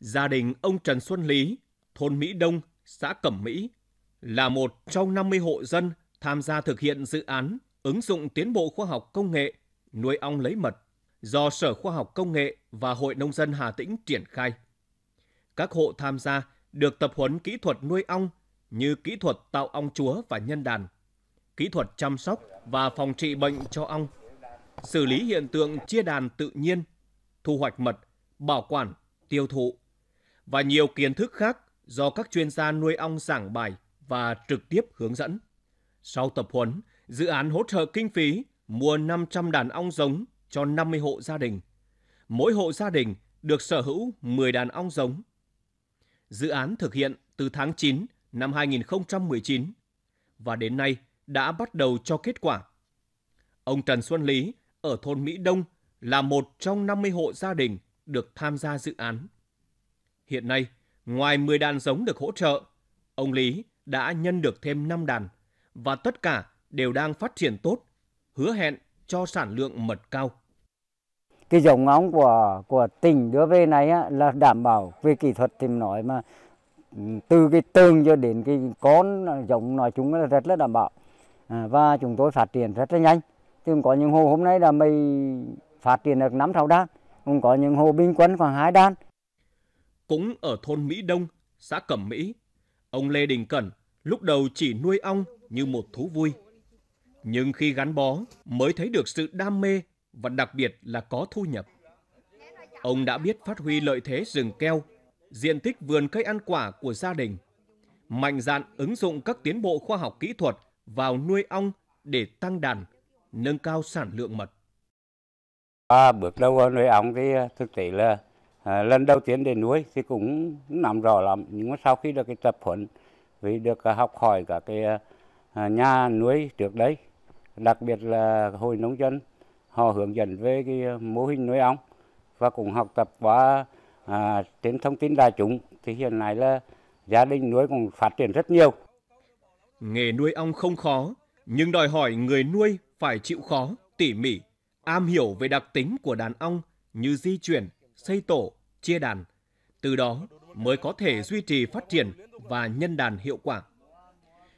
Gia đình ông Trần Xuân Lý, thôn Mỹ Đông, xã Cẩm Mỹ, là một trong 50 hộ dân tham gia thực hiện dự án ứng dụng tiến bộ khoa học công nghệ nuôi ong lấy mật do Sở Khoa học Công nghệ và Hội Nông dân Hà Tĩnh triển khai. Các hộ tham gia được tập huấn kỹ thuật nuôi ong như kỹ thuật tạo ong chúa và nhân đàn, kỹ thuật chăm sóc và phòng trị bệnh cho ong, xử lý hiện tượng chia đàn tự nhiên, thu hoạch mật, bảo quản, tiêu thụ và nhiều kiến thức khác do các chuyên gia nuôi ong giảng bài và trực tiếp hướng dẫn. Sau tập huấn, dự án hỗ trợ kinh phí mua 500 đàn ong giống cho 50 hộ gia đình. Mỗi hộ gia đình được sở hữu 10 đàn ong giống. Dự án thực hiện từ tháng 9 năm 2019 và đến nay đã bắt đầu cho kết quả. Ông Trần Xuân Lý ở thôn Mỹ Đông là một trong 50 hộ gia đình được tham gia dự án. Hiện nay, ngoài 10 đàn giống được hỗ trợ, ông Lý đã nhân được thêm 5 đàn và tất cả đều đang phát triển tốt, hứa hẹn cho sản lượng mật cao. Cái giống ong của của tỉnh đưa về này á, là đảm bảo về kỹ thuật thì nói mà ừ, từ cái tương cho đến cái con giống nói chung là rất là đảm bảo à, và chúng tôi phát triển rất là nhanh. Thì có những hồ hôm nay là mình phát triển được 5 6 đan, cũng có những hồ bình quân khoảng 2 đan cũng ở thôn Mỹ Đông, xã Cẩm Mỹ. Ông Lê Đình Cẩn lúc đầu chỉ nuôi ong như một thú vui. Nhưng khi gắn bó mới thấy được sự đam mê và đặc biệt là có thu nhập. Ông đã biết phát huy lợi thế rừng keo, diện tích vườn cây ăn quả của gia đình. Mạnh dạn ứng dụng các tiến bộ khoa học kỹ thuật vào nuôi ong để tăng đàn, nâng cao sản lượng mật. À, bước đầu nuôi ong thì à, thực tế là À, lần đầu tiên để nuôi thì cũng nắm rõ lắm nhưng mà sau khi được cái tập huấn vì được à, học hỏi cả cái à, nhà nuôi trước đấy đặc biệt là hội nông dân họ hướng dẫn về cái mô hình nuôi ong và cũng học tập qua à, trên thông tin đại chúng thì hiện nay là gia đình nuôi cũng phát triển rất nhiều. Nghề nuôi ong không khó nhưng đòi hỏi người nuôi phải chịu khó, tỉ mỉ, am hiểu về đặc tính của đàn ong như di chuyển, xây tổ, chia đàn, từ đó mới có thể duy trì phát triển và nhân đàn hiệu quả.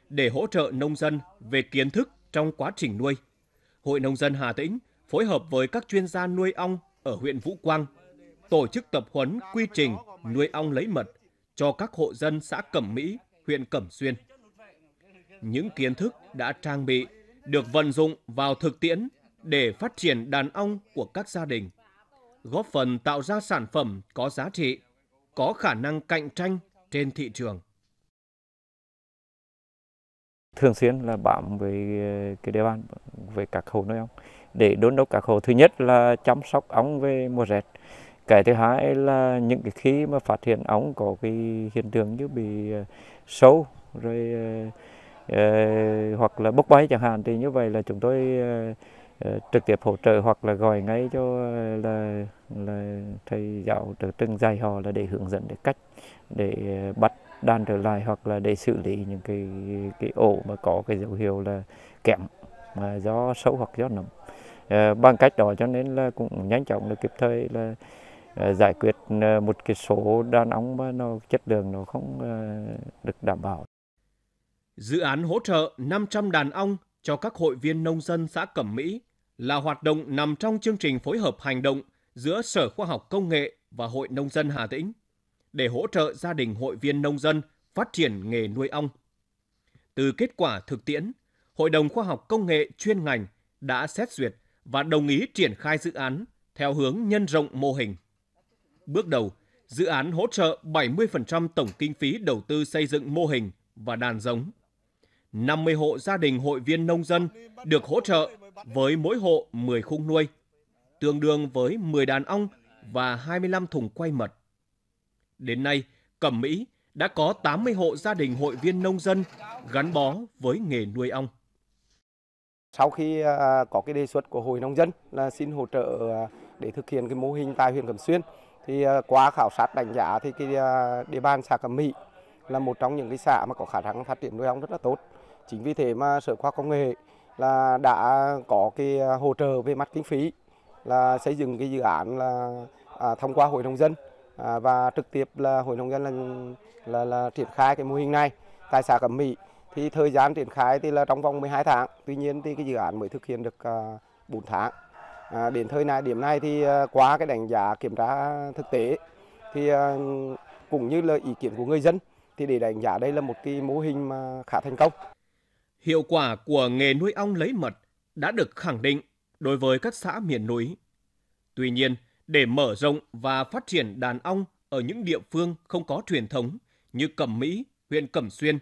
Để hỗ trợ nông dân về kiến thức trong quá trình nuôi, Hội Nông dân Hà Tĩnh phối hợp với các chuyên gia nuôi ong ở huyện Vũ Quang tổ chức tập huấn quy trình nuôi ong lấy mật cho các hộ dân xã Cẩm Mỹ, huyện Cẩm Xuyên. Những kiến thức đã trang bị được vận dụng vào thực tiễn để phát triển đàn ong của các gia đình góp phần tạo ra sản phẩm có giá trị, có khả năng cạnh tranh trên thị trường. Thường xuyên là bám với ờ, cái địa bàn về các hồ nuôi ong để đôn đốc các hồ thứ nhất là chăm sóc ong về mùa rét cái thứ hai là những cái khi mà phát hiện ống có cái hiện tượng như bị ờ, sâu rồi uh, hoặc là bốc bay chẳng hạn thì như vậy là chúng tôi uh, Ờ, trực tiếp hỗ trợ hoặc là gọi ngay cho ờ, là là thầy giáo trở trưng dạy họ là để hướng dẫn để cách để ờ, bắt đàn trở lại hoặc là để xử lý những cái cái ổ mà có cái dấu hiệu là kẹm mà gió xấu hoặc gió nấm à, bằng cách đó cho nên là cũng nhanh chóng là kịp thời là giải quyết một cái số đàn ong mà nó chất lượng nó không được đảm bảo Dự án hỗ trợ 500 đàn ong cho các hội viên nông dân xã Cẩm Mỹ là hoạt động nằm trong chương trình phối hợp hành động giữa Sở Khoa học Công nghệ và Hội Nông dân Hà Tĩnh để hỗ trợ gia đình hội viên nông dân phát triển nghề nuôi ong. Từ kết quả thực tiễn, Hội đồng Khoa học Công nghệ chuyên ngành đã xét duyệt và đồng ý triển khai dự án theo hướng nhân rộng mô hình. Bước đầu, dự án hỗ trợ 70% tổng kinh phí đầu tư xây dựng mô hình và đàn giống. 50 hộ gia đình hội viên nông dân được hỗ trợ với mỗi hộ 10 khung nuôi, tương đương với 10 đàn ong và 25 thùng quay mật. Đến nay, Cẩm Mỹ đã có 80 hộ gia đình hội viên nông dân gắn bó với nghề nuôi ong. Sau khi à, có cái đề xuất của hội nông dân là xin hỗ trợ à, để thực hiện cái mô hình tại huyện Cẩm Xuyên thì à, qua khảo sát đánh giá thì cái địa bàn xã Cẩm Mỹ là một trong những cái xã mà có khả năng phát triển nuôi ong rất là tốt. Chính vì thế mà Sở khoa công nghệ là đã có cái à, hỗ trợ về mặt kinh phí là xây dựng cái dự án là à, thông qua hội nông dân à, và trực tiếp là hội nông dân là là, là triển khai cái mô hình này tại xã Cẩm Mỹ thì thời gian triển khai thì là trong vòng 12 tháng tuy nhiên thì cái dự án mới thực hiện được à, 4 tháng à, đến thời này điểm này thì à, qua cái đánh giá kiểm tra thực tế thì à, cũng như là ý kiến của người dân thì để đánh giá đây là một cái mô hình mà khá thành công Hiệu quả của nghề nuôi ong lấy mật đã được khẳng định đối với các xã miền núi. Tuy nhiên, để mở rộng và phát triển đàn ong ở những địa phương không có truyền thống như Cẩm Mỹ, huyện Cẩm Xuyên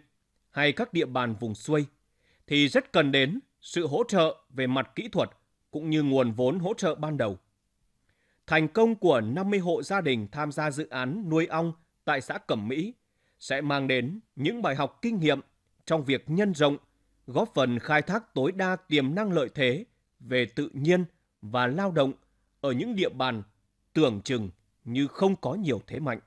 hay các địa bàn vùng xuôi thì rất cần đến sự hỗ trợ về mặt kỹ thuật cũng như nguồn vốn hỗ trợ ban đầu. Thành công của 50 hộ gia đình tham gia dự án nuôi ong tại xã Cẩm Mỹ sẽ mang đến những bài học kinh nghiệm trong việc nhân rộng góp phần khai thác tối đa tiềm năng lợi thế về tự nhiên và lao động ở những địa bàn tưởng chừng như không có nhiều thế mạnh.